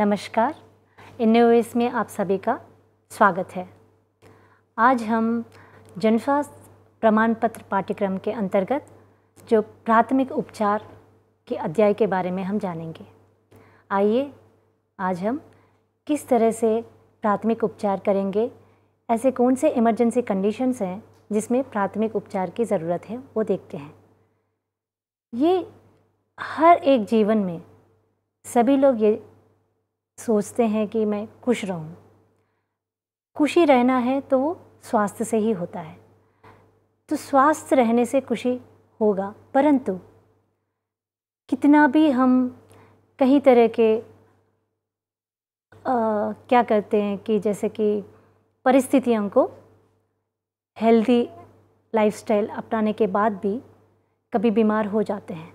नमस्कार इन्नोवेस में आप सभी का स्वागत है आज हम जनस्वास्थ्य प्रमाण पत्र पाठ्यक्रम के अंतर्गत जो प्राथमिक उपचार के अध्याय के बारे में हम जानेंगे आइए आज हम किस तरह से प्राथमिक उपचार करेंगे ऐसे कौन से इमरजेंसी कंडीशंस हैं जिसमें प्राथमिक उपचार की ज़रूरत है वो देखते हैं ये हर एक जीवन में सभी लोग ये सोचते हैं कि मैं खुश रहूं। खुशी रहना है तो वो स्वास्थ्य से ही होता है तो स्वास्थ्य रहने से खुशी होगा परंतु कितना भी हम कई तरह के आ, क्या करते हैं कि जैसे कि परिस्थितियों को हेल्दी लाइफस्टाइल अपनाने के बाद भी कभी बीमार हो जाते हैं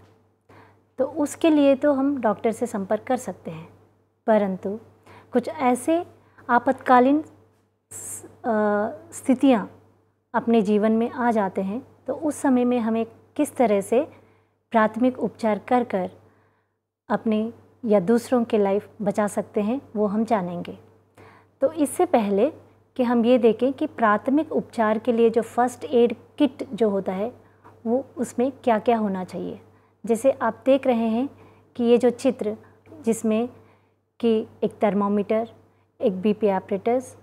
तो उसके लिए तो हम डॉक्टर से संपर्क कर सकते हैं परंतु कुछ ऐसे आपातकालीन स्थितियाँ अपने जीवन में आ जाते हैं तो उस समय में हमें किस तरह से प्राथमिक उपचार कर कर अपने या दूसरों के लाइफ बचा सकते हैं वो हम जानेंगे तो इससे पहले कि हम ये देखें कि प्राथमिक उपचार के लिए जो फर्स्ट एड किट जो होता है वो उसमें क्या क्या होना चाहिए जैसे आप देख रहे हैं कि ये जो चित्र जिसमें कि एक थर्मामीटर एक बीपी ऑपरेटर्स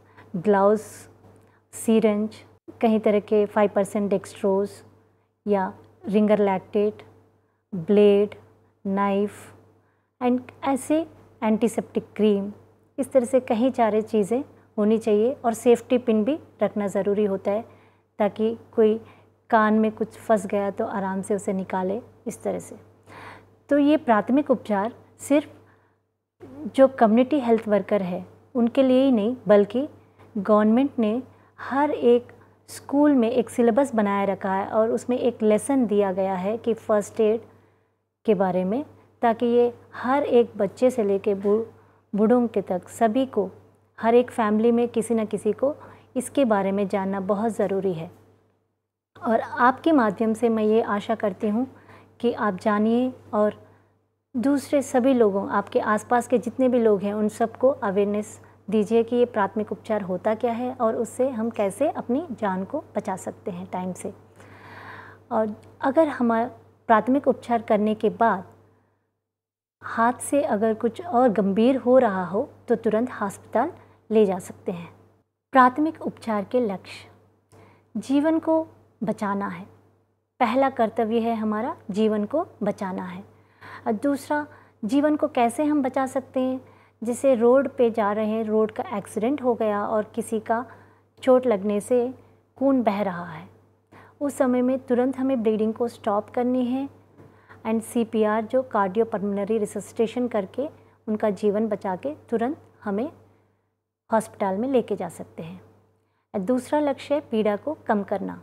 ग्लाउस सीरेंज कई तरह के 5 परसेंट डेक्स्ट्रोज या Ringer lactate blade knife and ऐसे एंटीसेप्टिक क्रीम इस तरह से कई सारे चीज़ें होनी चाहिए और सेफ्टी पिन भी रखना ज़रूरी होता है ताकि कोई कान में कुछ फंस गया तो आराम से उसे निकाले इस तरह से तो ये प्राथमिक उपचार सिर्फ जो कम्युनिटी हेल्थ वर्कर है उनके लिए ही नहीं बल्कि गवर्नमेंट ने हर एक स्कूल में एक सिलेबस बनाए रखा है और उसमें एक लेसन दिया गया है कि फ़र्स्ट एड के बारे में ताकि ये हर एक बच्चे से लेके बूढ़ों के तक सभी को हर एक फैमिली में किसी न किसी को इसके बारे में जानना बहुत ज़रूरी है और आपके माध्यम से मैं ये आशा करती हूँ कि आप जानिए और दूसरे सभी लोगों आपके आसपास के जितने भी लोग हैं उन सबको अवेयरनेस दीजिए कि ये प्राथमिक उपचार होता क्या है और उससे हम कैसे अपनी जान को बचा सकते हैं टाइम से और अगर हमारा प्राथमिक उपचार करने के बाद हाथ से अगर कुछ और गंभीर हो रहा हो तो तुरंत हॉस्पिटल ले जा सकते हैं प्राथमिक उपचार के लक्ष्य जीवन को बचाना है पहला कर्तव्य है हमारा जीवन को बचाना है और दूसरा जीवन को कैसे हम बचा सकते हैं जैसे रोड पे जा रहे हैं रोड का एक्सीडेंट हो गया और किसी का चोट लगने से खून बह रहा है उस समय में तुरंत हमें ब्लीडिंग को स्टॉप करनी है एंड सी जो कार्डियो पर्मनरी रिसस्टेशन करके उनका जीवन बचा के तुरंत हमें हॉस्पिटल में लेके जा सकते हैं दूसरा लक्ष्य है पीड़ा को कम करना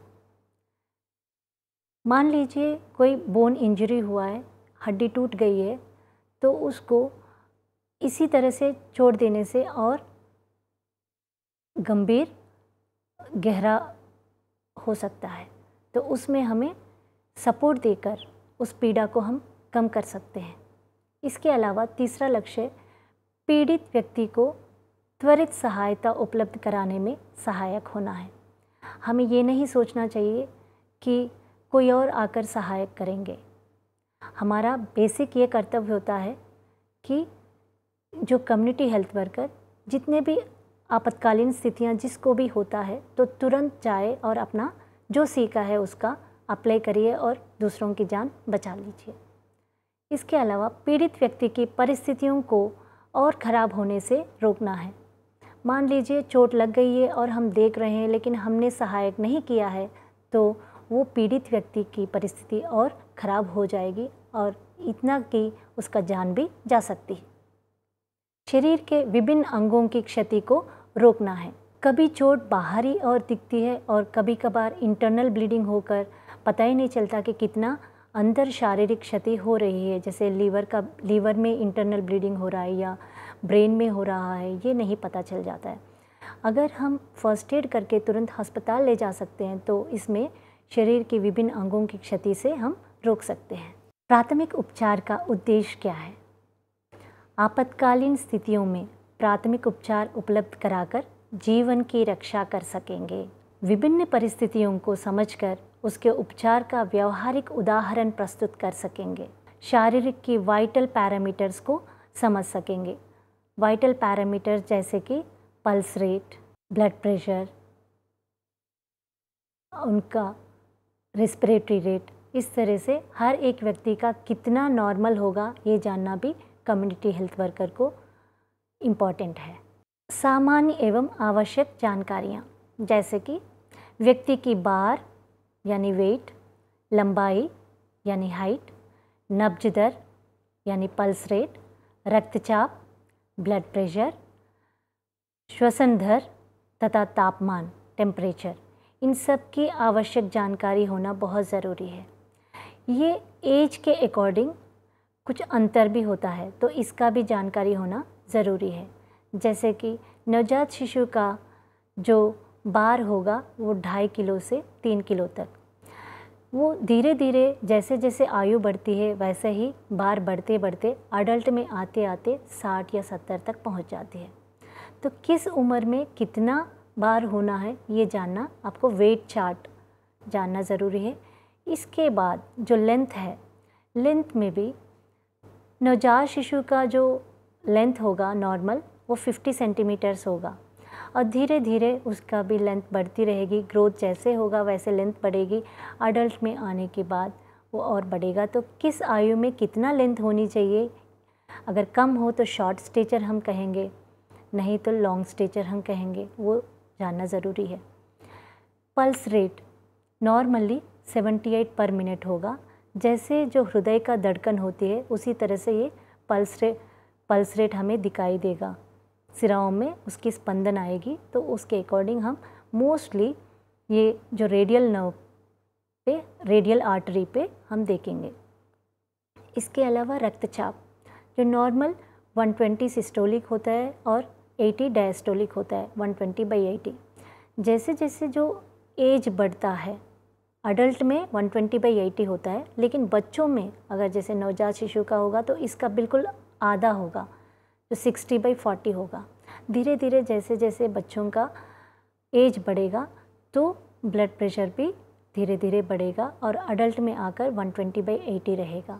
मान लीजिए कोई बोन इंजरी हुआ है हड्डी टूट गई है तो उसको इसी तरह से छोड़ देने से और गंभीर गहरा हो सकता है तो उसमें हमें सपोर्ट देकर उस पीड़ा को हम कम कर सकते हैं इसके अलावा तीसरा लक्ष्य पीड़ित व्यक्ति को त्वरित सहायता उपलब्ध कराने में सहायक होना है हमें ये नहीं सोचना चाहिए कि कोई और आकर सहायक करेंगे हमारा बेसिक ये कर्तव्य होता है कि जो कम्युनिटी हेल्थ वर्कर जितने भी आपातकालीन स्थितियाँ जिसको भी होता है तो तुरंत जाए और अपना जो सीखा है उसका अप्लाई करिए और दूसरों की जान बचा लीजिए इसके अलावा पीड़ित व्यक्ति की परिस्थितियों को और ख़राब होने से रोकना है मान लीजिए चोट लग गई है और हम देख रहे हैं लेकिन हमने सहायक नहीं किया है तो वो पीड़ित व्यक्ति की परिस्थिति और ख़राब हो जाएगी और इतना कि उसका जान भी जा सकती है शरीर के विभिन्न अंगों की क्षति को रोकना है कभी चोट बाहरी और दिखती है और कभी कभार इंटरनल ब्लीडिंग होकर पता ही नहीं चलता कि कितना अंदर शारीरिक क्षति हो रही है जैसे लीवर का लीवर में इंटरनल ब्लीडिंग हो रहा है या ब्रेन में हो रहा है ये नहीं पता चल जाता है अगर हम फर्स्ट एड करके तुरंत अस्पताल ले जा सकते हैं तो इसमें शरीर के विभिन्न अंगों की क्षति से हम रोक सकते हैं प्राथमिक उपचार का उद्देश्य क्या है आपातकालीन स्थितियों में प्राथमिक उपचार उपलब्ध कराकर जीवन की रक्षा कर सकेंगे विभिन्न परिस्थितियों को समझकर उसके उपचार का व्यवहारिक उदाहरण प्रस्तुत कर सकेंगे शारीरिक की वाइटल पैरामीटर्स को समझ सकेंगे वाइटल पैरामीटर्स जैसे कि पल्स रेट ब्लड प्रेशर उनका रेस्पिरेटरी रेट इस तरह से हर एक व्यक्ति का कितना नॉर्मल होगा ये जानना भी कम्युनिटी हेल्थ वर्कर को इम्पॉर्टेंट है सामान्य एवं आवश्यक जानकारियाँ जैसे कि व्यक्ति की बार यानी वेट लंबाई यानी हाइट नब्ज दर यानी पल्स रेट रक्तचाप ब्लड प्रेशर श्वसन दर तथा तापमान टेम्परेचर इन सब की आवश्यक जानकारी होना बहुत ज़रूरी है ये एज के अकॉर्डिंग कुछ अंतर भी होता है तो इसका भी जानकारी होना ज़रूरी है जैसे कि नवजात शिशु का जो बार होगा वो ढाई किलो से तीन किलो तक वो धीरे धीरे जैसे जैसे आयु बढ़ती है वैसे ही बार बढ़ते बढ़ते अडल्ट में आते आते साठ या सत्तर तक पहुंच जाती है तो किस उम्र में कितना बार होना है ये जानना आपको वेट चार्ट जानना ज़रूरी है इसके बाद जो लेंथ है लेंथ में भी नवजात शिशु का जो लेंथ होगा नॉर्मल वो 50 सेंटीमीटर्स होगा और धीरे धीरे उसका भी लेंथ बढ़ती रहेगी ग्रोथ जैसे होगा वैसे लेंथ बढ़ेगी अडल्ट में आने के बाद वो और बढ़ेगा तो किस आयु में कितना लेंथ होनी चाहिए अगर कम हो तो शॉर्ट स्टेचर हम कहेंगे नहीं तो लॉन्ग स्टेचर हम कहेंगे वो जानना ज़रूरी है पल्स रेट नॉर्मली 78 पर मिनट होगा जैसे जो हृदय का धड़कन होती है उसी तरह से ये पल्स रेट पल्स रेट हमें दिखाई देगा सिराओं में उसकी स्पंदन आएगी तो उसके अकॉर्डिंग हम मोस्टली ये जो रेडियल नर्व पे रेडियल आर्टरी पे हम देखेंगे इसके अलावा रक्तचाप जो नॉर्मल 120 सिस्टोलिक होता है और 80 डायस्टोलिक होता है 120 बाई 80 जैसे जैसे जो एज बढ़ता है अडल्ट में 120 ट्वेंटी बाई एटी होता है लेकिन बच्चों में अगर जैसे नवजात शिशु का होगा तो इसका बिल्कुल आधा होगा तो 60 बाई फोर्टी होगा धीरे धीरे जैसे जैसे बच्चों का एज बढ़ेगा तो ब्लड प्रेशर भी धीरे धीरे बढ़ेगा और अडल्ट में आकर 120 ट्वेंटी बाई एटी रहेगा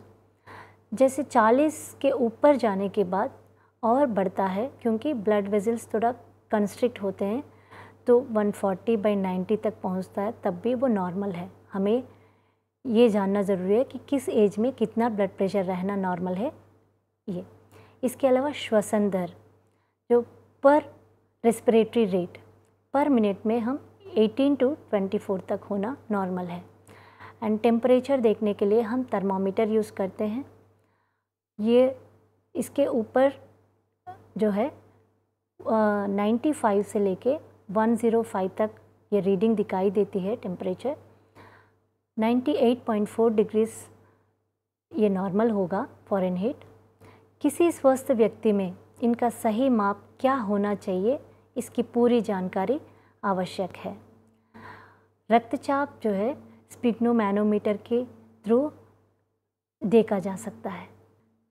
जैसे 40 के ऊपर जाने के बाद और बढ़ता है क्योंकि ब्लड वेजल्स थोड़ा कंस्ट्रिक्ट होते हैं तो 140 बाई नाइन्टी तक पहुंचता है तब भी वो नॉर्मल है हमें ये जानना ज़रूरी है कि किस एज में कितना ब्लड प्रेशर रहना नॉर्मल है ये इसके अलावा श्वसन दर जो पर रेस्पिरेटरी रेट पर मिनट में हम 18 टू 24 तक होना नॉर्मल है एंड टेम्परेचर देखने के लिए हम थर्मामीटर यूज़ करते हैं ये इसके ऊपर जो है नाइन्टी फाइव से लेके 105 तक ये रीडिंग दिखाई देती है टेम्परेचर 98.4 डिग्रीज ये नॉर्मल होगा फॉरन हीट किसी स्वस्थ व्यक्ति में इनका सही माप क्या होना चाहिए इसकी पूरी जानकारी आवश्यक है रक्तचाप जो है स्पिग्नोमैनोमीटर के थ्रू देखा जा सकता है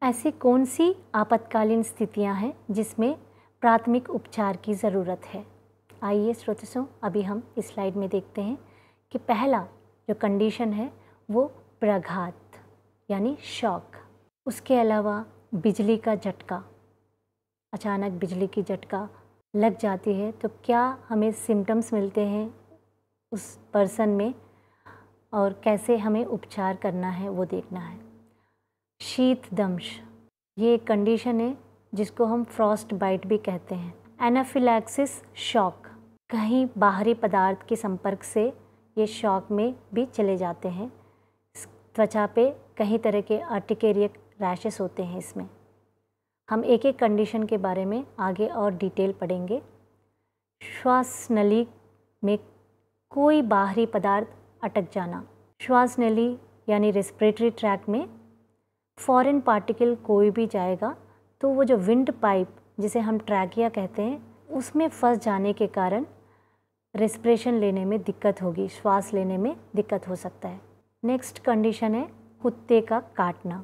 ऐसी कौन सी आपातकालीन स्थितियां हैं जिसमें प्राथमिक उपचार की ज़रूरत है आइए स्रोतसों अभी हम इस स्लाइड में देखते हैं कि पहला जो कंडीशन है वो प्रघात यानी शॉक उसके अलावा बिजली का झटका अचानक बिजली की झटका लग जाती है तो क्या हमें सिम्टम्स मिलते हैं उस पर्सन में और कैसे हमें उपचार करना है वो देखना है शीत दंश ये कंडीशन है जिसको हम फ्रॉस्ट बाइट भी कहते हैं एनाफिलैक्सिस शॉक कहीं बाहरी पदार्थ के संपर्क से ये शॉक में भी चले जाते हैं त्वचा पे कई तरह के आर्टिकेरियक रैशेस होते हैं इसमें हम एक एक कंडीशन के बारे में आगे और डिटेल पढ़ेंगे श्वास नली में कोई बाहरी पदार्थ अटक जाना श्वास नली यानी रेस्पिरेटरी ट्रैक में फॉरेन पार्टिकल कोई भी जाएगा तो वो जो विंड पाइप जिसे हम ट्रैकिया कहते हैं उसमें फंस जाने के कारण रेस्परेशन लेने में दिक्कत होगी श्वास लेने में दिक्कत हो सकता है नेक्स्ट कंडीशन है कुत्ते का काटना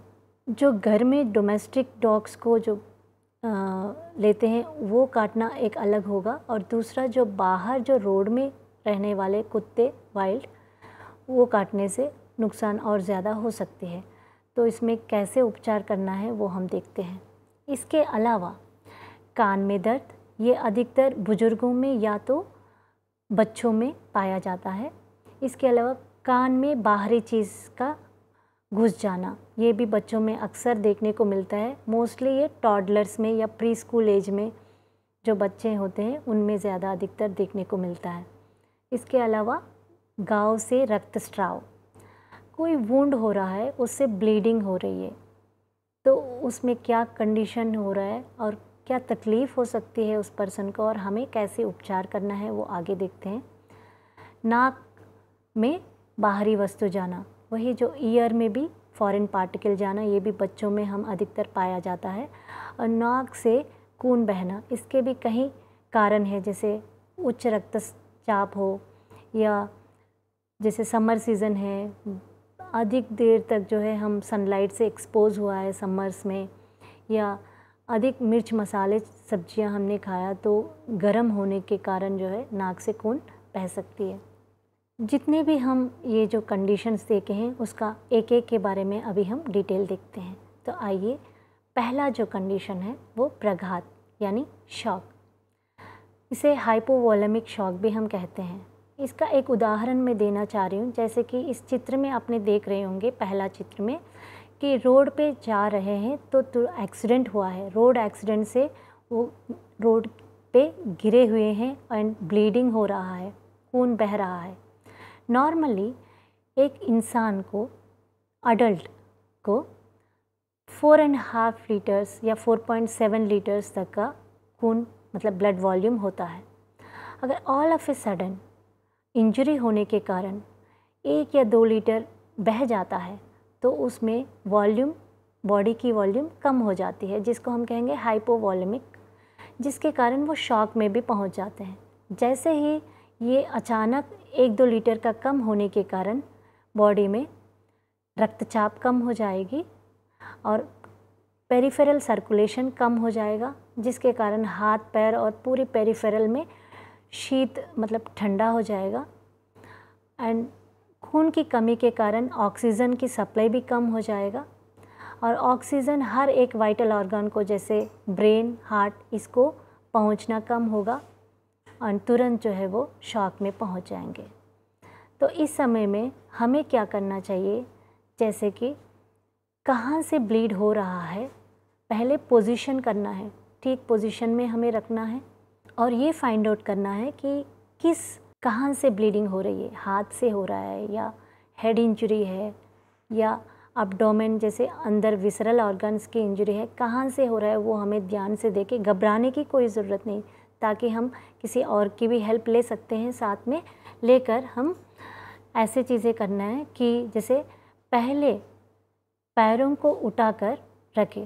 जो घर में डोमेस्टिक डॉग्स को जो आ, लेते हैं वो काटना एक अलग होगा और दूसरा जो बाहर जो रोड में रहने वाले कुत्ते वाइल्ड वो काटने से नुकसान और ज़्यादा हो सकते हैं तो इसमें कैसे उपचार करना है वो हम देखते हैं इसके अलावा कान में दर्द ये अधिकतर बुज़ुर्गों में या तो बच्चों में पाया जाता है इसके अलावा कान में बाहरी चीज़ का घुस जाना ये भी बच्चों में अक्सर देखने को मिलता है मोस्टली ये टॉडलर्स में या प्री स्कूल एज में जो बच्चे होते हैं उनमें ज़्यादा अधिकतर देखने को मिलता है इसके अलावा गाँव से रक्त स्ट्राव कोई वूंड हो रहा है उससे ब्लीडिंग हो रही है तो उसमें क्या कंडीशन हो रहा है और क्या तकलीफ़ हो सकती है उस पर्सन को और हमें कैसे उपचार करना है वो आगे देखते हैं नाक में बाहरी वस्तु जाना वही जो ईयर में भी फॉरेन पार्टिकल जाना ये भी बच्चों में हम अधिकतर पाया जाता है और नाक से खून बहना इसके भी कहीं कारण है जैसे उच्च रक्तचाप हो या जैसे समर सीज़न है अधिक देर तक जो है हम सनलाइट से एक्सपोज़ हुआ है समर्स में या अधिक मिर्च मसाले सब्जियां हमने खाया तो गर्म होने के कारण जो है नाक से खून बह सकती है जितने भी हम ये जो कंडीशंस देखे हैं उसका एक एक के बारे में अभी हम डिटेल देखते हैं तो आइए पहला जो कंडीशन है वो प्रघात यानी शॉक इसे हाइपोवोलेमिक शॉक भी हम कहते हैं इसका एक उदाहरण मैं देना चाह रही हूँ जैसे कि इस चित्र में आपने देख रहे होंगे पहला चित्र में कि रोड पे जा रहे हैं तो, एक्सीडेंट तो हुआ है रोड एक्सीडेंट से वो रोड पे गिरे हुए हैं एंड ब्लीडिंग हो रहा है खून बह रहा है नॉर्मली एक इंसान को अडल्ट को फोर एंड हाफ लीटर्स या फोर पॉइंट सेवन लीटर्स तक का खून मतलब ब्लड वॉल्यूम होता है अगर all of a sudden injury होने के कारण एक या दो लीटर बह जाता है तो उसमें वॉल्यूम बॉडी की वॉल्यूम कम हो जाती है जिसको हम कहेंगे हाइपोवॉल्यूमिक जिसके कारण वो शॉक में भी पहुंच जाते हैं जैसे ही ये अचानक एक दो लीटर का कम होने के कारण बॉडी में रक्तचाप कम हो जाएगी और पेरीफेरल सर्कुलेशन कम हो जाएगा जिसके कारण हाथ पैर और पूरे पेरीफेरल में शीत मतलब ठंडा हो जाएगा एंड खून की कमी के कारण ऑक्सीजन की सप्लाई भी कम हो जाएगा और ऑक्सीजन हर एक वाइटल ऑर्गन को जैसे ब्रेन हार्ट इसको पहुंचना कम होगा और तुरंत जो है वो शॉक में पहुंच जाएंगे तो इस समय में हमें क्या करना चाहिए जैसे कि कहाँ से ब्लीड हो रहा है पहले पोजीशन करना है ठीक पोजीशन में हमें रखना है और ये फाइंड आउट करना है कि किस कहाँ से ब्लीडिंग हो रही है हाथ से हो रहा है या हेड इंजरी है या अपडोमेन जैसे अंदर विसरल ऑर्गन्स की इंजरी है कहाँ से हो रहा है वो हमें ध्यान से देके घबराने की कोई ज़रूरत नहीं ताकि हम किसी और की भी हेल्प ले सकते हैं साथ में लेकर हम ऐसे चीज़ें करना है कि जैसे पहले पैरों को उठाकर रखें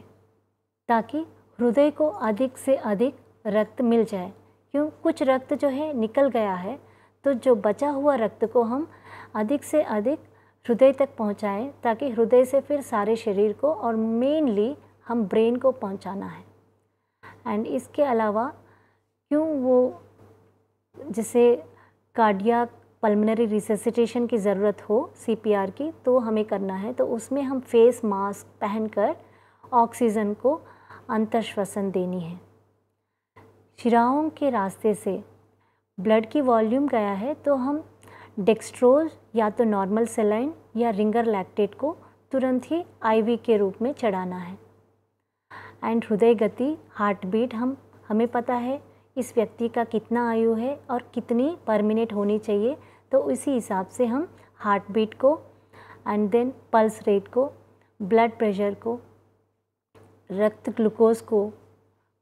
ताकि हृदय को अधिक से अधिक रक्त मिल जाए क्यों कुछ रक्त जो है निकल गया है तो जो बचा हुआ रक्त को हम अधिक से अधिक हृदय तक पहुँचाएँ ताकि हृदय से फिर सारे शरीर को और मेनली हम ब्रेन को पहुँचाना है एंड इसके अलावा क्यों वो जैसे कार्डिया पल्मोनरी रिसेसिटेशन की ज़रूरत हो सीपीआर की तो हमें करना है तो उसमें हम फेस मास्क पहनकर ऑक्सीजन को अंतर्श्वसन देनी है शिराओं के रास्ते से ब्लड की वॉल्यूम गया है तो हम डेक्स्ट्रोज या तो नॉर्मल सेलाइन या रिंगर लैक्टेट को तुरंत ही आईवी के रूप में चढ़ाना है एंड हृदय गति हार्ट बीट हम हमें पता है इस व्यक्ति का कितना आयु है और कितनी परमिनेंट होनी चाहिए तो उसी हिसाब से हम हार्ट बीट को एंड देन पल्स रेट को ब्लड प्रेशर को रक्त ग्लूकोज को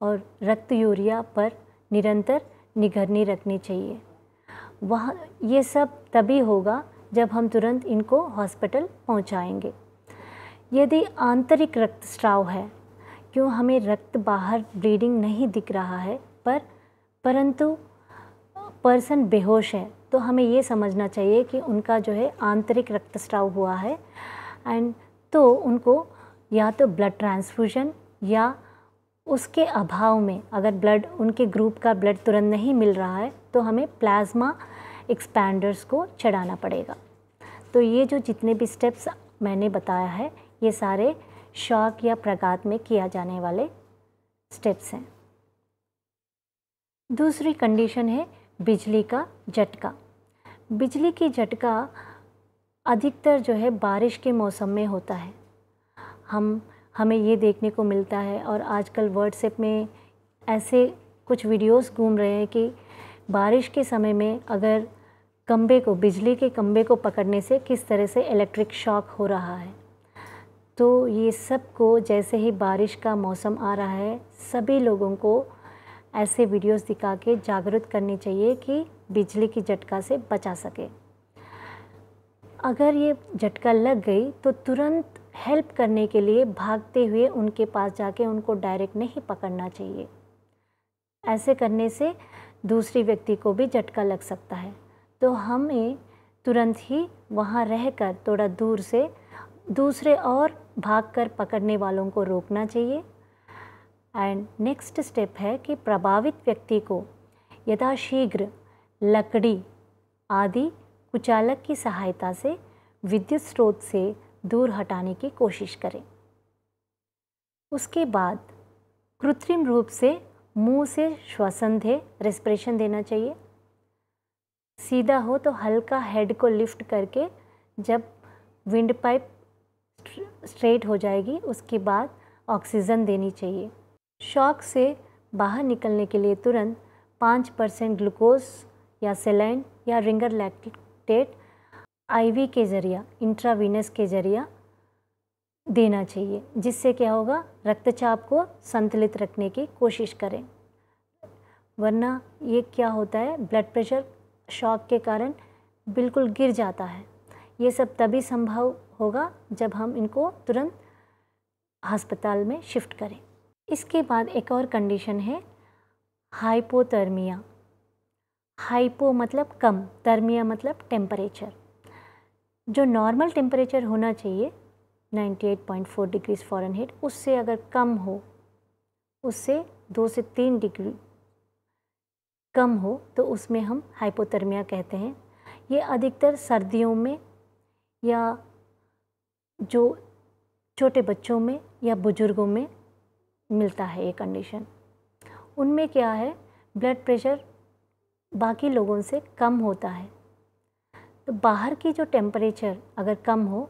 और रक्त यूरिया पर निरंतर निगरनी रखनी चाहिए वह ये सब तभी होगा जब हम तुरंत इनको हॉस्पिटल पहुंचाएंगे। यदि आंतरिक रक्त स्राव है क्यों हमें रक्त बाहर ब्लीडिंग नहीं दिख रहा है पर परंतु पर्सन बेहोश है तो हमें ये समझना चाहिए कि उनका जो है आंतरिक रक्त स्राव हुआ है एंड तो उनको या तो ब्लड ट्रांसफ्यूजन या उसके अभाव में अगर ब्लड उनके ग्रुप का ब्लड तुरंत नहीं मिल रहा है तो हमें प्लाज्मा एक्सपैंडर्स को चढ़ाना पड़ेगा तो ये जो जितने भी स्टेप्स मैंने बताया है ये सारे शॉक या प्रगात में किया जाने वाले स्टेप्स हैं दूसरी कंडीशन है बिजली का झटका बिजली की झटका अधिकतर जो है बारिश के मौसम में होता है हम हमें ये देखने को मिलता है और आजकल व्हाट्सएप में ऐसे कुछ वीडियोस घूम रहे हैं कि बारिश के समय में अगर कम्बे को बिजली के कम्बे को पकड़ने से किस तरह से इलेक्ट्रिक शॉक हो रहा है तो ये सब को जैसे ही बारिश का मौसम आ रहा है सभी लोगों को ऐसे वीडियोस दिखा के जागरूक करनी चाहिए कि बिजली की झटका से बचा सके अगर ये झटका लग गई तो तुरंत हेल्प करने के लिए भागते हुए उनके पास जाके उनको डायरेक्ट नहीं पकड़ना चाहिए ऐसे करने से दूसरी व्यक्ति को भी झटका लग सकता है तो हमें तुरंत ही वहाँ रहकर थोड़ा दूर से दूसरे और भागकर पकड़ने वालों को रोकना चाहिए एंड नेक्स्ट स्टेप है कि प्रभावित व्यक्ति को यथाशीघ्र लकड़ी आदि कुचालक की सहायता से विद्युत स्रोत से दूर हटाने की कोशिश करें उसके बाद कृत्रिम रूप से मुंह से श्वसन दे रेस्परेशन देना चाहिए सीधा हो तो हल्का हेड को लिफ्ट करके जब विंड पाइप स्ट्रेट हो जाएगी उसके बाद ऑक्सीजन देनी चाहिए शॉक से बाहर निकलने के लिए तुरंत पाँच परसेंट ग्लूकोज या सेलाइन या रिंगर लैक्टेट आईवी के ज़रिया इंट्रावीनस के ज़रिया देना चाहिए जिससे क्या होगा रक्तचाप को संतुलित रखने की कोशिश करें वरना ये क्या होता है ब्लड प्रेशर शॉक के कारण बिल्कुल गिर जाता है ये सब तभी संभव होगा जब हम इनको तुरंत अस्पताल में शिफ्ट करें इसके बाद एक और कंडीशन है हाइपोथर्मिया हाइपो मतलब कम थर्मिया मतलब टेम्परेचर जो नॉर्मल टेम्परेचर होना चाहिए 98.4 डिग्रीज फ़ारेनहीट उससे अगर कम हो उससे दो से तीन डिग्री कम हो तो उसमें हम हाइपोथर्मिया कहते हैं ये अधिकतर सर्दियों में या जो छोटे बच्चों में या बुज़ुर्गों में मिलता है ये कंडीशन उनमें क्या है ब्लड प्रेशर बाकी लोगों से कम होता है तो बाहर की जो टेम्परेचर अगर कम हो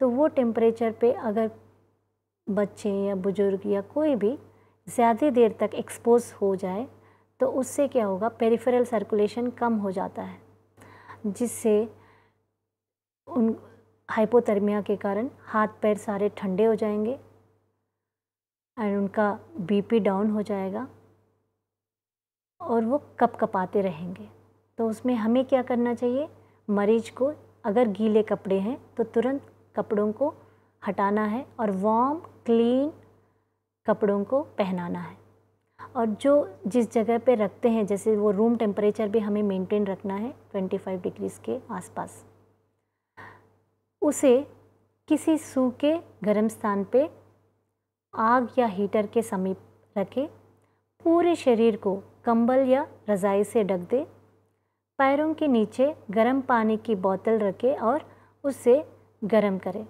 तो वो टेम्परेचर पे अगर बच्चे या बुज़ुर्ग या कोई भी ज़्यादा देर तक एक्सपोज हो जाए तो उससे क्या होगा पेरिफेरल सर्कुलेशन कम हो जाता है जिससे उन हाइपोथर्मिया के कारण हाथ पैर सारे ठंडे हो जाएंगे एंड उनका बीपी डाउन हो जाएगा और वो कप कपाते रहेंगे तो उसमें हमें क्या करना चाहिए मरीज को अगर गीले कपड़े हैं तो तुरंत कपड़ों को हटाना है और वार्म क्लीन कपड़ों को पहनाना है और जो जिस जगह पे रखते हैं जैसे वो रूम टेम्परेचर भी हमें मेंटेन रखना है 25 डिग्रीज़ के आसपास उसे किसी सूखे गर्म स्थान पे आग या हीटर के समीप रखें पूरे शरीर को कंबल या रज़ाई से ढक दे पैरों के नीचे गर्म पानी की बोतल रखें और उसे गर्म करें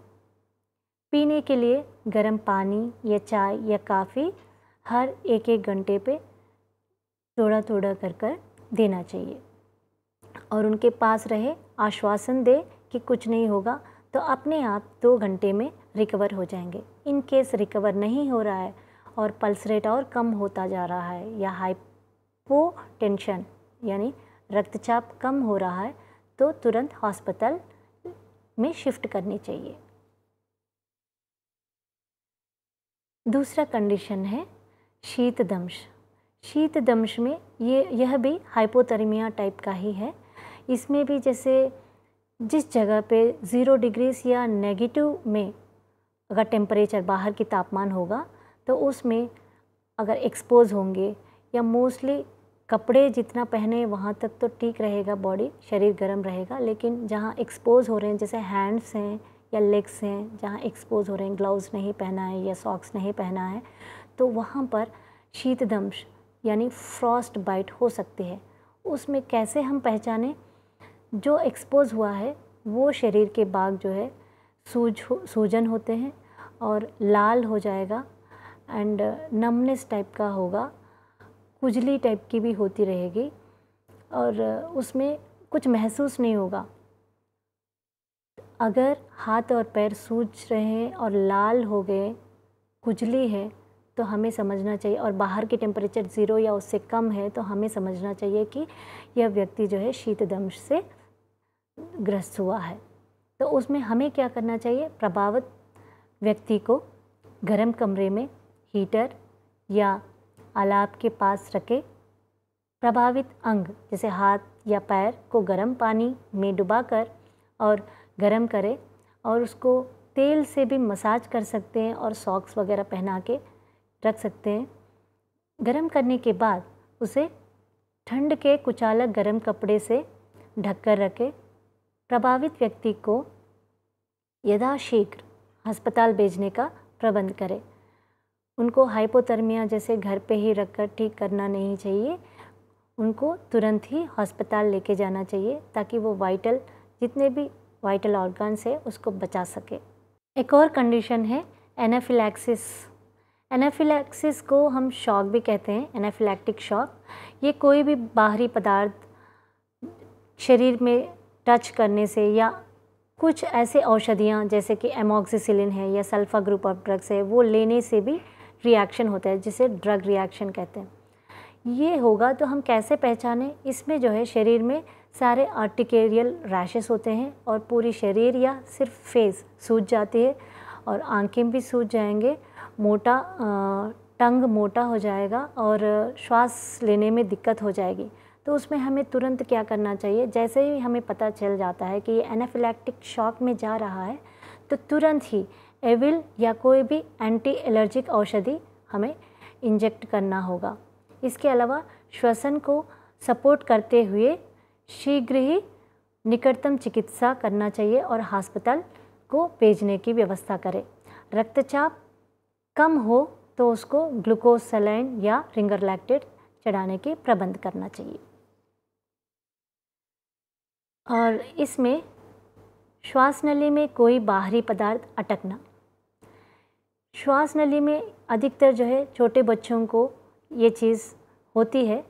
पीने के लिए गर्म पानी या चाय या काफ़ी हर एक एक घंटे पे थोड़ा थोड़ा कर कर देना चाहिए और उनके पास रहे आश्वासन दे कि कुछ नहीं होगा तो अपने आप दो घंटे में रिकवर हो जाएंगे इन केस रिकवर नहीं हो रहा है और पल्स रेट और कम होता जा रहा है या हाइपो टेंशन यानी रक्तचाप कम हो रहा है तो तुरंत हॉस्पिटल में शिफ्ट करनी चाहिए दूसरा कंडीशन है शीत दंश शीत दंश में ये यह भी हाइपोथर्मिया टाइप का ही है इसमें भी जैसे जिस जगह पे ज़ीरो डिग्रीज या नेगेटिव में अगर टेम्परेचर बाहर की तापमान होगा तो उसमें अगर एक्सपोज होंगे या मोस्टली कपड़े जितना पहने वहाँ तक तो ठीक रहेगा बॉडी शरीर गर्म रहेगा लेकिन जहाँ एक्सपोज हो रहे हैं जैसे हैंड्स हैं या लेग्स हैं जहाँ एक्सपोज हो रहे हैं ग्लव्स नहीं पहना है या सॉक्स नहीं पहना है तो वहाँ पर शीतदंश यानी फ्रॉस्ट बाइट हो सकती है उसमें कैसे हम पहचानें जो एक्सपोज हुआ है वो शरीर के बाग जो है सूज हो, सूजन होते हैं और लाल हो जाएगा एंड नमनेस टाइप का होगा खुजली टाइप की भी होती रहेगी और उसमें कुछ महसूस नहीं होगा अगर हाथ और पैर सूज रहे हैं और लाल हो गए खुजली है तो हमें समझना चाहिए और बाहर की टेम्परेचर ज़ीरो या उससे कम है तो हमें समझना चाहिए कि यह व्यक्ति जो है शीतदम से ग्रस्त हुआ है तो उसमें हमें क्या करना चाहिए प्रभावित व्यक्ति को गर्म कमरे में हीटर या आलाप के पास रखें प्रभावित अंग जैसे हाथ या पैर को गर्म पानी में डुबाकर और गर्म करें और उसको तेल से भी मसाज कर सकते हैं और सॉक्स वगैरह पहना के रख सकते हैं गर्म करने के बाद उसे ठंड के कुचालक गर्म कपड़े से ढककर रखें प्रभावित व्यक्ति को यदाशीघ्र अस्पताल भेजने का प्रबंध करें उनको हाइपोथर्मिया जैसे घर पे ही रखकर ठीक करना नहीं चाहिए उनको तुरंत ही हॉस्पिटल लेके जाना चाहिए ताकि वो वाइटल जितने भी वाइटल ऑर्गन्स है उसको बचा सके एक और कंडीशन है एनाफिलैक्सिस एनाफिलैक्सिस को हम शॉक भी कहते हैं एनाफिलैक्टिक शॉक ये कोई भी बाहरी पदार्थ शरीर में टच करने से या कुछ ऐसे औषधियाँ जैसे कि एमोक्सिसिलिन है या सल्फा ग्रुप ऑफ ड्रग्स है वो लेने से भी रिएक्शन होता है जिसे ड्रग रिएक्शन कहते हैं ये होगा तो हम कैसे पहचानें इसमें जो है शरीर में सारे आर्टिकेरियल रैशेस होते हैं और पूरी शरीर या सिर्फ फेस सूज जाती है और आंखें भी सूज जाएंगे मोटा टंग मोटा हो जाएगा और श्वास लेने में दिक्कत हो जाएगी तो उसमें हमें तुरंत क्या करना चाहिए जैसे ही हमें पता चल जाता है कि ये एनाफिलैक्टिक शॉक में जा रहा है तो तुरंत ही एविल या कोई भी एंटी एलर्जिक औषधि हमें इंजेक्ट करना होगा इसके अलावा श्वसन को सपोर्ट करते हुए शीघ्र ही निकटतम चिकित्सा करना चाहिए और हॉस्पिटल को भेजने की व्यवस्था करें रक्तचाप कम हो तो उसको ग्लूकोज सलाइन या रिंगर लैक्टेड चढ़ाने के प्रबंध करना चाहिए और इसमें श्वास नली में कोई बाहरी पदार्थ अटकना श्वास नली में अधिकतर जो है छोटे बच्चों को ये चीज़ होती है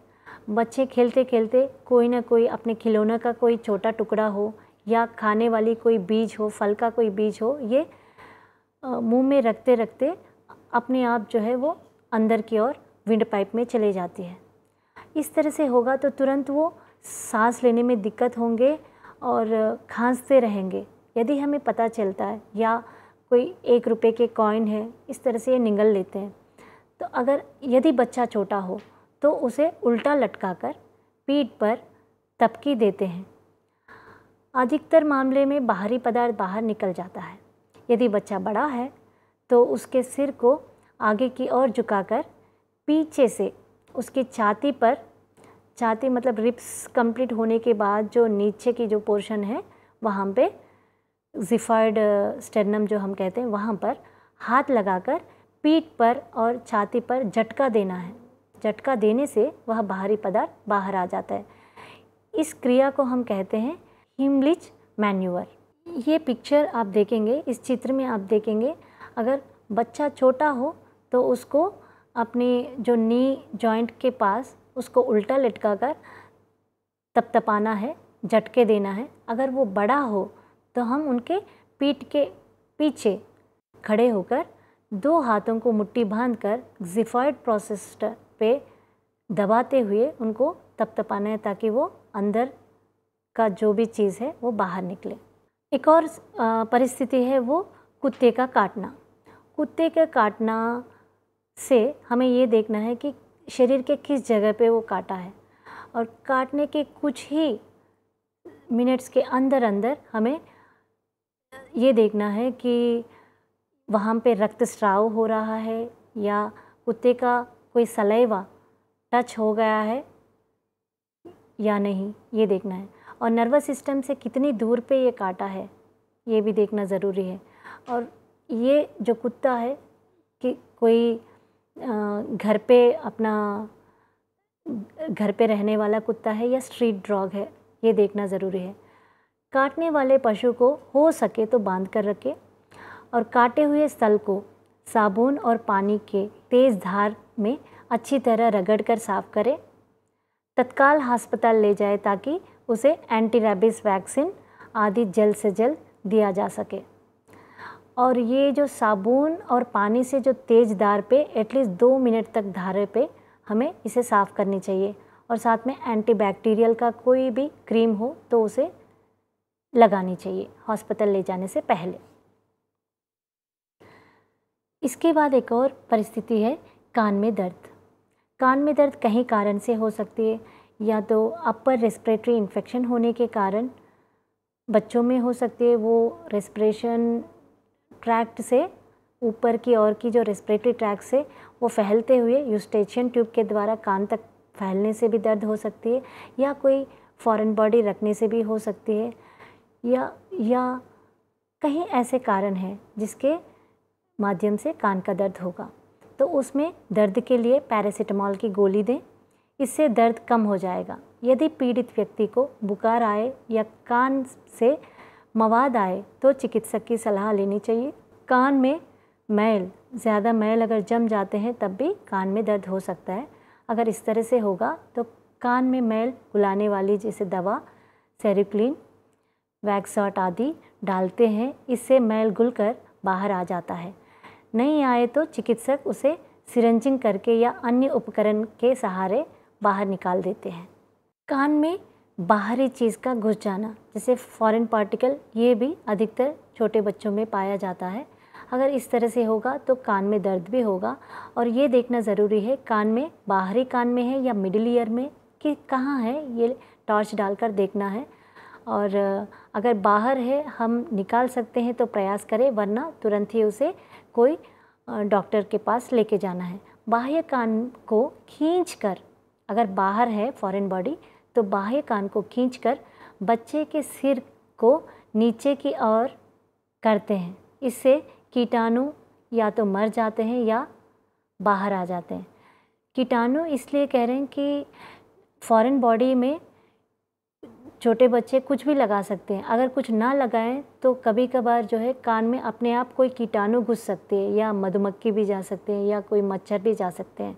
बच्चे खेलते खेलते कोई ना कोई अपने खिलौना का कोई छोटा टुकड़ा हो या खाने वाली कोई बीज हो फल का कोई बीज हो ये मुंह में रखते रखते अपने आप जो है वो अंदर की ओर विंड पाइप में चले जाती है इस तरह से होगा तो तुरंत वो सांस लेने में दिक्कत होंगे और खांसते रहेंगे यदि हमें पता चलता है या कोई एक रुपये के कॉइन है इस तरह से ये निगल लेते हैं तो अगर यदि बच्चा छोटा हो तो उसे उल्टा लटकाकर पीठ पर तपकी देते हैं अधिकतर मामले में बाहरी पदार्थ बाहर निकल जाता है यदि बच्चा बड़ा है तो उसके सिर को आगे की ओर झुकाकर पीछे से उसकी छाती पर छाती मतलब रिप्स कंप्लीट होने के बाद जो नीचे की जो पोर्शन है वहाँ पे जिफर्ड स्टेनम जो हम कहते हैं वहाँ पर हाथ लगाकर पीठ पर और छाती पर झटका देना है झटका देने से वह बाहरी पदार्थ बाहर आ जाता है इस क्रिया को हम कहते हैं हिमलिच मैन्यूअर ये पिक्चर आप देखेंगे इस चित्र में आप देखेंगे अगर बच्चा छोटा हो तो उसको अपने जो नी जॉइंट के पास उसको उल्टा लटका कर तपतपाना है झटके देना है अगर वो बड़ा हो तो हम उनके पीठ के पीछे खड़े होकर दो हाथों को मुट्ठी बांध कर जिफॉइड प्रोसेस्टर पे दबाते हुए उनको तपतपाना है ताकि वो अंदर का जो भी चीज़ है वो बाहर निकले एक और परिस्थिति है वो कुत्ते का काटना कुत्ते का काटना से हमें ये देखना है कि शरीर के किस जगह पे वो काटा है और काटने के कुछ ही मिनट्स के अंदर अंदर हमें ये देखना है कि वहाँ पे रक्त स्राव हो रहा है या कुत्ते का कोई सलेवा टच हो गया है या नहीं ये देखना है और नर्वस सिस्टम से कितनी दूर पे ये काटा है ये भी देखना ज़रूरी है और ये जो कुत्ता है कि कोई घर पे अपना घर पे रहने वाला कुत्ता है या स्ट्रीट ड्रॉग है ये देखना ज़रूरी है काटने वाले पशु को हो सके तो बांध कर रखें और काटे हुए स्थल को साबुन और पानी के तेज़ धार में अच्छी तरह रगड़ कर साफ करें तत्काल अस्पताल ले जाए ताकि उसे एंटी रैबिस वैक्सीन आदि जल्द से जल्द दिया जा सके और ये जो साबुन और पानी से जो तेज़ धार पे एटलीस्ट दो मिनट तक धारे पे हमें इसे साफ़ करनी चाहिए और साथ में एंटीबैक्टीरियल का कोई भी क्रीम हो तो उसे लगानी चाहिए हॉस्पिटल ले जाने से पहले इसके बाद एक और परिस्थिति है कान में दर्द कान में दर्द कहीं कारण से हो सकती है या तो अपर रेस्पिरेटरी इन्फेक्शन होने के कारण बच्चों में हो सकती है वो रेस्पिरेशन ट्रैक्ट से ऊपर की ओर की जो रेस्पिरेटरी ट्रैक से वो फैलते हुए यूस्टेशियन ट्यूब के द्वारा कान तक फैलने से भी दर्द हो सकती है या कोई फॉरेन बॉडी रखने से भी हो सकती है या या कहीं ऐसे कारण हैं जिसके माध्यम से कान का दर्द होगा तो उसमें दर्द के लिए पैरासीटामॉल की गोली दें इससे दर्द कम हो जाएगा यदि पीड़ित व्यक्ति को बुखार आए या कान से मवाद आए तो चिकित्सक की सलाह लेनी चाहिए कान में मैल ज़्यादा मैल अगर जम जाते हैं तब भी कान में दर्द हो सकता है अगर इस तरह से होगा तो कान में मैल बुलाने वाली जैसे दवा सेरिक्लिन वैक्सॉट आदि डालते हैं इससे मैल गुल कर बाहर आ जाता है नहीं आए तो चिकित्सक उसे सिरंजिंग करके या अन्य उपकरण के सहारे बाहर निकाल देते हैं कान में बाहरी चीज़ का घुस जाना जैसे फॉरेन पार्टिकल ये भी अधिकतर छोटे बच्चों में पाया जाता है अगर इस तरह से होगा तो कान में दर्द भी होगा और ये देखना ज़रूरी है कान में बाहरी कान में है या मिडिल ईयर में कि कहाँ है ये टॉर्च डालकर देखना है और अगर बाहर है हम निकाल सकते हैं तो प्रयास करें वरना तुरंत ही उसे कोई डॉक्टर के पास लेके जाना है बाह्य कान को खींच कर अगर बाहर है फॉरेन बॉडी तो बाह्य कान को खींचकर बच्चे के सिर को नीचे की ओर करते हैं इससे कीटाणु या तो मर जाते हैं या बाहर आ जाते हैं कीटाणु इसलिए कह रहे हैं कि फॉरेन बॉडी में छोटे बच्चे कुछ भी लगा सकते हैं अगर कुछ ना लगाएं तो कभी कभार जो है कान में अपने आप कोई कीटाणु घुस सकते हैं या मधुमक्खी भी जा सकते हैं या कोई मच्छर भी जा सकते हैं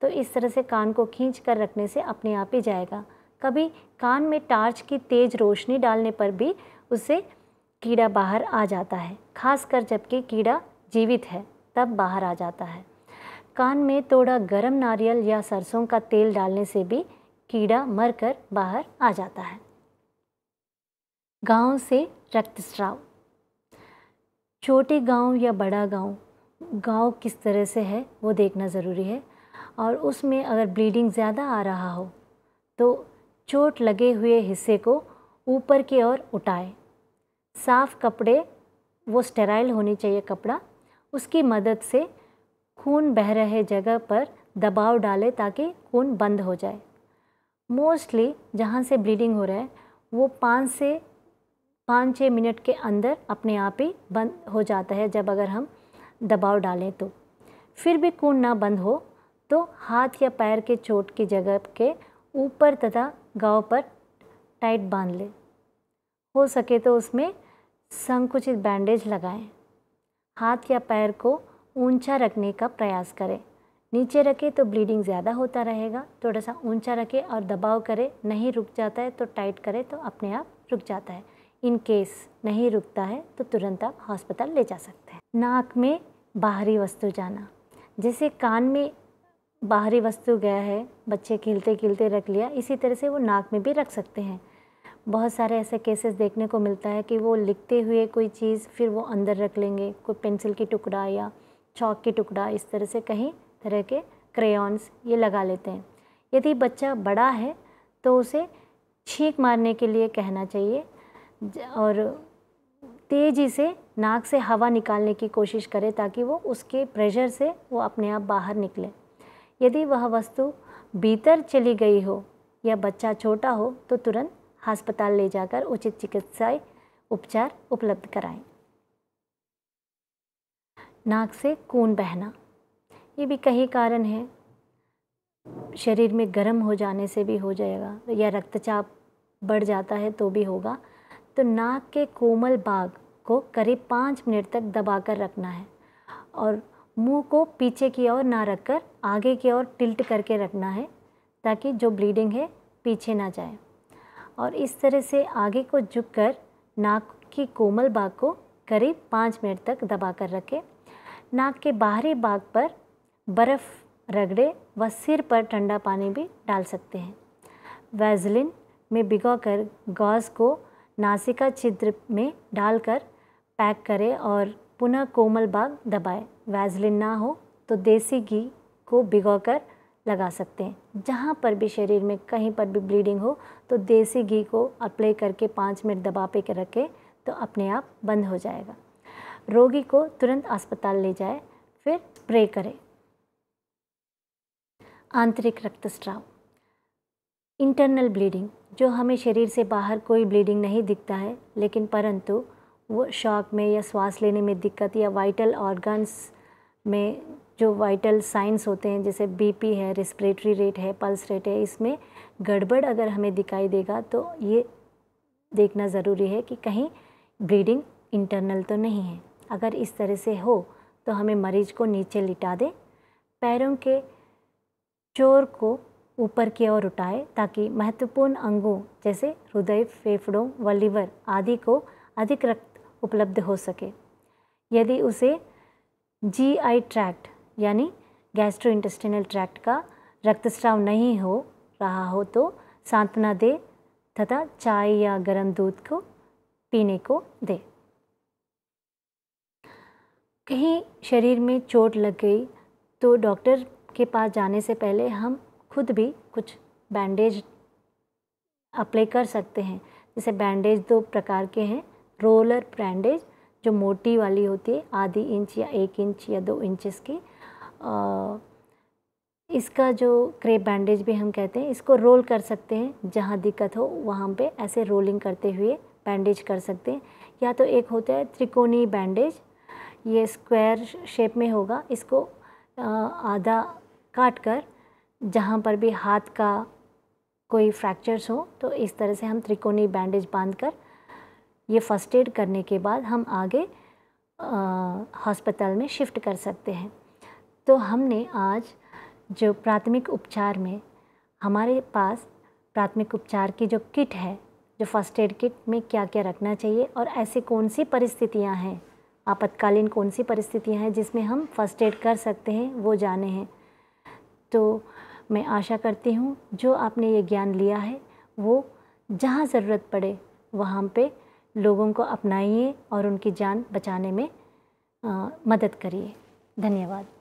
तो इस तरह से कान को खींच कर रखने से अपने आप ही जाएगा कभी कान में टार्च की तेज़ रोशनी डालने पर भी उसे कीड़ा बाहर आ जाता है खासकर जबकि कीड़ा जीवित है तब बाहर आ जाता है कान में थोड़ा गर्म नारियल या सरसों का तेल डालने से भी कीड़ा मर कर बाहर आ जाता है गांव से रक्तस्राव छोटे गांव या बड़ा गांव गांव किस तरह से है वो देखना ज़रूरी है और उसमें अगर ब्लीडिंग ज़्यादा आ रहा हो तो चोट लगे हुए हिस्से को ऊपर की ओर उठाएं साफ कपड़े वो स्टेराइल होनी चाहिए कपड़ा उसकी मदद से खून बह रहे जगह पर दबाव डालें ताकि खून बंद हो जाए मोस्टली जहाँ से ब्लीडिंग हो रहा है वो पाँच से पाँच छः मिनट के अंदर अपने आप ही बंद हो जाता है जब अगर हम दबाव डालें तो फिर भी खून ना बंद हो तो हाथ या पैर के चोट की जगह के ऊपर तथा गाँव पर टाइट बांध लें हो सके तो उसमें संकुचित बैंडेज लगाएं। हाथ या पैर को ऊंचा रखने का प्रयास करें नीचे रखें तो ब्लीडिंग ज़्यादा होता रहेगा थोड़ा सा ऊंचा रखें और दबाव करें नहीं रुक जाता है तो टाइट करें तो अपने आप रुक जाता है इन केस नहीं रुकता है तो तुरंत आप हॉस्पिटल ले जा सकते हैं नाक में बाहरी वस्तु जाना जैसे कान में बाहरी वस्तु गया है बच्चे खेलते खेलते रख लिया इसी तरह से वो नाक में भी रख सकते हैं बहुत सारे ऐसे केसेस देखने को मिलता है कि वो लिखते हुए कोई चीज़ फिर वो अंदर रख लेंगे कोई पेंसिल की टुकड़ा या चौक की टुकड़ा इस तरह से कहीं तरह के क्रेयॉन्स ये लगा लेते हैं यदि बच्चा बड़ा है तो उसे छींक मारने के लिए कहना चाहिए और तेज़ी से नाक से हवा निकालने की कोशिश करे ताकि वो उसके प्रेशर से वो अपने आप बाहर निकले यदि वह वस्तु भीतर चली गई हो या बच्चा छोटा हो तो तुरंत अस्पताल ले जाकर उचित चिकित्सा उपचार उपलब्ध कराएं नाक से खून बहना ये भी कई कारण है शरीर में गर्म हो जाने से भी हो जाएगा या रक्तचाप बढ़ जाता है तो भी होगा तो नाक के कोमल भाग को करीब पाँच मिनट तक दबाकर रखना है और मुंह को पीछे की ओर ना रखकर आगे की ओर टिल्ट करके रखना है ताकि जो ब्लीडिंग है पीछे ना जाए और इस तरह से आगे को झुक कर नाक की कोमल भाग को करीब पाँच मिनट तक दबा कर रखें नाक के बाहरी भाग पर बर्फ़ रगड़े व सिर पर ठंडा पानी भी डाल सकते हैं वैजलिन में भिगो कर गॉज को नासिका छिद्र में डालकर पैक करें और पुनः कोमल भाग दबाएं वैजलिन ना हो तो देसी घी को भिगोकर लगा सकते हैं जहाँ पर भी शरीर में कहीं पर भी ब्लीडिंग हो तो देसी घी को अप्लाई करके पाँच मिनट दबा पे के रखें तो अपने आप बंद हो जाएगा रोगी को तुरंत अस्पताल ले जाए फिर स्प्रे करें आंतरिक रक्तस्राव इंटरनल ब्लीडिंग जो हमें शरीर से बाहर कोई ब्लीडिंग नहीं दिखता है लेकिन परंतु वो शॉक में या श्वास लेने में दिक्कत या वाइटल ऑर्गन्स में जो वाइटल साइंस होते हैं जैसे बीपी है रेस्पिरेटरी रेट है पल्स रेट है इसमें गड़बड़ अगर हमें दिखाई देगा तो ये देखना ज़रूरी है कि कहीं ब्लीडिंग इंटरनल तो नहीं है अगर इस तरह से हो तो हमें मरीज़ को नीचे लिटा दें पैरों के चोर को ऊपर की ओर उठाए ताकि महत्वपूर्ण अंगों जैसे हृदय फेफड़ों व लिवर आदि को अधिक रक्त उपलब्ध हो सके यदि उसे जी आई ट्रैक्ट यानी इंटेस्टिनल ट्रैक्ट का रक्तस्राव नहीं हो रहा हो तो सांत्वना दे तथा चाय या गर्म दूध को पीने को दे कहीं शरीर में चोट लग गई तो डॉक्टर के पास जाने से पहले हम खुद भी कुछ बैंडेज अप्लाई कर सकते हैं जैसे बैंडेज दो प्रकार के हैं रोलर ब्रांडेज जो मोटी वाली होती है आधी इंच या एक इंच या दो इंचेस की आ, इसका जो क्रेप बैंडेज भी हम कहते हैं इसको रोल कर सकते हैं जहाँ दिक्कत हो वहाँ पे ऐसे रोलिंग करते हुए बैंडेज कर सकते हैं या तो एक होता है त्रिकोणी बैंडेज ये स्क्वायर शेप में होगा इसको आधा काट कर जहाँ पर भी हाथ का कोई फ्रैक्चर्स हो तो इस तरह से हम त्रिकोणी बैंडेज बांध कर ये फ़र्स्ट एड करने के बाद हम आगे हॉस्पिटल में शिफ्ट कर सकते हैं तो हमने आज जो प्राथमिक उपचार में हमारे पास प्राथमिक उपचार की जो किट है जो फर्स्ट एड किट में क्या क्या रखना चाहिए और ऐसी कौन सी परिस्थितियां हैं आपातकालीन कौन सी परिस्थितियां हैं जिसमें हम फर्स्ट एड कर सकते हैं वो जाने हैं तो मैं आशा करती हूँ जो आपने ये ज्ञान लिया है वो जहाँ ज़रूरत पड़े वहाँ पे लोगों को अपनाइए और उनकी जान बचाने में आ, मदद करिए धन्यवाद